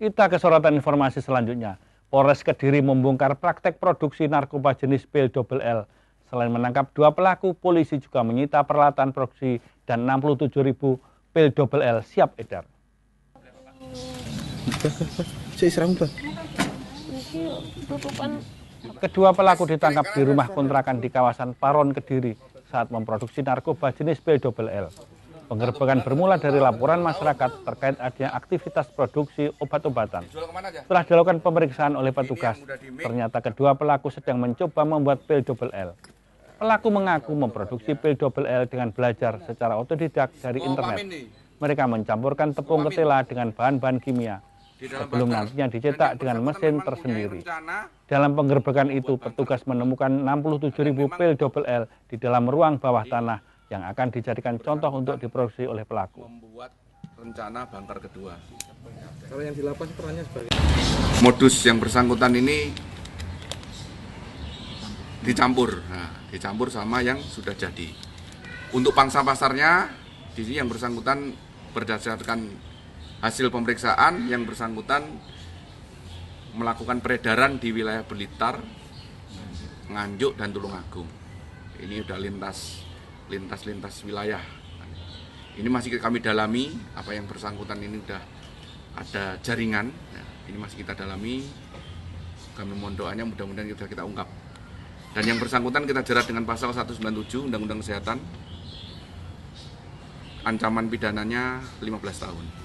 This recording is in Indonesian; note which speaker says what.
Speaker 1: Kita ke sorotan informasi selanjutnya. Polres Kediri membongkar praktek produksi narkoba jenis pil double L. Selain menangkap dua pelaku, polisi juga menyita peralatan produksi dan 67 ribu pil double L siap edar. Kedua pelaku ditangkap di rumah kontrakan di kawasan Paron Kediri saat memproduksi narkoba jenis pil double L. Penggerbekan bermula dari laporan masyarakat terkait adanya aktivitas produksi obat-obatan. Setelah dilakukan pemeriksaan oleh petugas, ternyata kedua pelaku sedang mencoba membuat pil double L. Pelaku mengaku memproduksi pil double L dengan belajar secara otodidak dari internet. Mereka mencampurkan tepung ketela dengan bahan-bahan kimia sebelum nantinya dicetak dengan mesin tersendiri. Dalam penggerbekan itu, petugas menemukan 67.000 pil double L di dalam ruang bawah tanah yang akan dijadikan contoh
Speaker 2: untuk diproduksi oleh pelaku. Membuat rencana bangkar kedua. Kalau yang dilapas perannya sebagai modus yang bersangkutan ini dicampur, nah, dicampur sama yang sudah jadi. Untuk pangsa pasarnya, di sini yang bersangkutan berdasarkan hasil pemeriksaan yang bersangkutan melakukan peredaran di wilayah Belitar, Nganjuk dan Tulungagung. Ini udah lintas lintas-lintas wilayah. Ini masih kami dalami apa yang bersangkutan ini sudah ada jaringan. Ya, ini masih kita dalami. Kami mohon doanya mudah-mudahan kita kita ungkap. Dan yang bersangkutan kita jerat dengan pasal 197 Undang-Undang Kesehatan. Ancaman pidananya 15 tahun.